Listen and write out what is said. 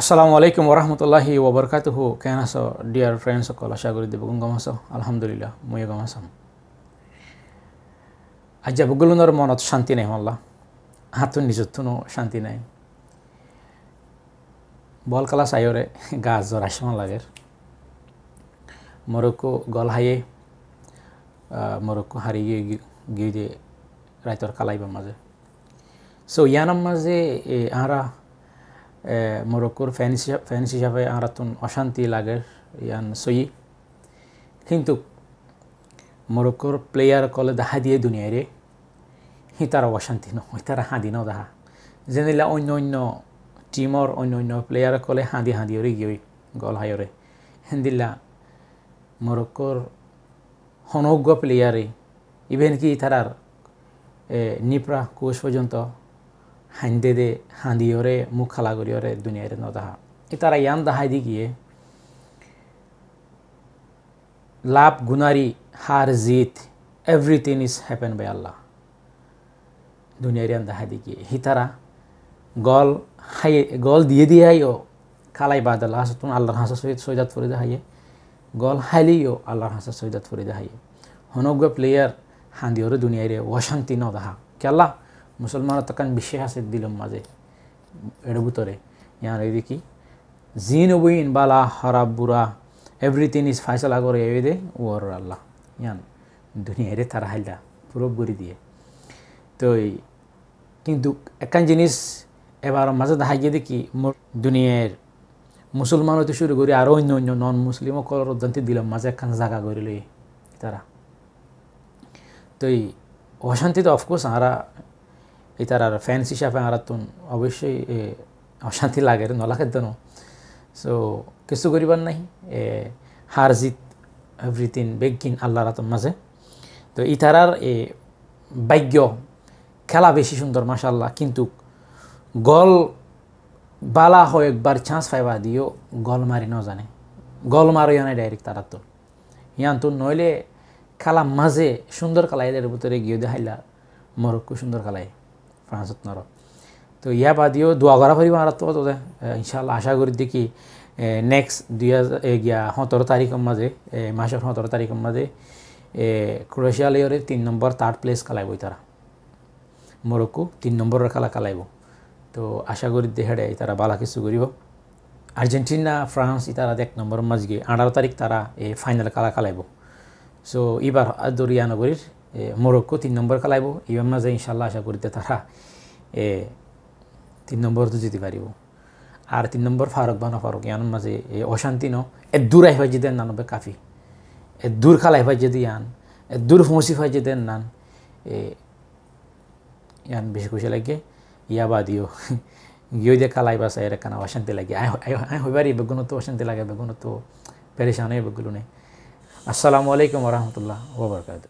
আসসালামু আলাইকুম ওবরকাত হু কেন আছ ডিয়ার সকল আশা কৰি দেৱগুণ গম আছ আলহামদুলিল্লাহ মুয়ে গম আজ আজ্জা বগুলুনৰ মনত শান্তি নাই মল্লা হাতৰ নিজত শান্তি নাই বল কালা চাইৰে গা জ্বর আসমান লাগে মৰক্কো গল হায়ে মৰক্কো হাৰি গিয়ে ৰাইতৰ কালাইবার মাজে সো ইয়ানৰ মাজে আহাৰা মরক্কোর ফ্যান্স ফ্যান্স হিসাবে আরাতুন অশান্তি লাগে ইয়ান সই কিন্তু মরক্কোর প্লেয়ার কলে দেখা দিয়ে দুনিয়ায় রে হি তারা অশান্তি নহয় তারা হাঁদি ন দাহা যেনিলা অন্য অন্য টিমর অন্য অন্য প্লেয়াৰ কলে হাঁদি ওরে গিয়ে গল হায়ৰে হেন্দিলা মরক্কোর সনজ্ঞ প্লেয়াৰে ইভেন কি তাৰাৰ নিপ্ৰা কোচ পৰ্যন্ত হাইন্দে হাঁদিওরে মুখ খালা ওরে দুনিয়ারে নদাহা এ তারা ইয়ান দাহাই দি গিয়ে লাভ গুনারি হার জিত everything is happen by Allah দুনিয়ারে ইয়ান দাহাই দি গিয়ে হি তারা গল হাই গল দিয়ে দিয়ে হাইও খালাই বাদ আল্লাহ হাসতুন আল্লাহর হাসা সহিত সৈজাত ফরিদা হাইয়ে গল হাইলেইও আল্লাহর হাসা সৈজাত ফরিদা হাইয়ে হনগ্র প্লেয়ার হান্দিওরে দুনিয়ারে অশান্তি নদাহা কে আল্লাহ মুসলমানরা তখন বিশেষ আছে দিলম মাঝে এর ভিতরে ইয়ার এই কি জিন উইন বালা হরা বুড়া এভরিথিং ইজ ফাইসলা করে এদে ওর আল্লাহ ইয়ান দুনিয়া তারা হাইলা পুরো বুড়ি দিয়ে তো কিন্তু একখান জিনিস এবার মাঝে দেখা গিয়ে দেখি দুনিয়ার মুসলমান হতে শুরু করি আরও অন্য অন্য নন মুসলিম কলর জানতে দিলাম মাঝে একখান জাগা করিল তারা তো অশান্তি তো অফকোর্স আমরা আর ফ্যান হিসাবে আরাতুন অবশ্যই অশান্তি লাগে নলাখের জন্য সো কিছু করিবার নাই হার জিত এভরিথিং বেগিন আল্লাহ রাতন মাঝে তো ইতারার এ বাগ্য খেলা বেশি সুন্দর মাসাল্লাহ কিন্তু গল বালা হয় একবার চান্স পাইবা দিও গল মারি ন জানে গল মারিও নাই ডাইরেক্ট তারা তো ইয়ান তো নইলে খেলা মাঝে সুন্দর খেলা এদের ভিতরে গিয়ে দেখাইলা মরক্কো সুন্দর খেলায় ফাঁসত নর তো ইয়া বাদিও দোয়া করা করি মারাত্ম তোদের ইনশাল্লাহ আশা করি দেখি নেক্সট দুই হাজার গিয়া সতেরো তারিখের মাঝে মাসের সতেরো তারিখের মাঝে ক্রোয়েশিয়া লেয়ারে তিন নম্বর থার্ড প্লেস কালাইবই তারা মরক্কো তিন নম্বর খেলা কালাইব তো আশা করি দেহেডে তারা বালা কিছু করিব আর্জেন্টিনা ফ্রান্স তারা এক নম্বর মাঝ গিয়ে আঠারো তারিখ তারা এই ফাইনাল খেলা খেলাইব সো এবার নগরীর মোরক্কো তিন নম্বর খেলাইব ইমাম মাঝে ইনশাল্লাহ আশা করিতে তারা তিন নম্বর তো জিতে পারিব আর তিন নম্বর ফারুক না ফারুক ইয়ান মাঝে অশান্তি ন এ দূর আহিফাই যেতেন নানবে কাফি এ দূর খালাই ভাই যেতে ইয়ান এ দূর ফমসি ভাই যেতেন নান এ ইয়ান বেশি খুশি লাগে ইয়া বা দিও গিয়ে দিয়ে কালাই বাসা এর কানা অশান্তি লাগে আই এই বেগুনো তো অশান্তি লাগে বেগুনো তো পেরেশান হয়ে বেগুলো নেই আসসালামু আলাইকুম রহমতুল্লাহ ওবরকাত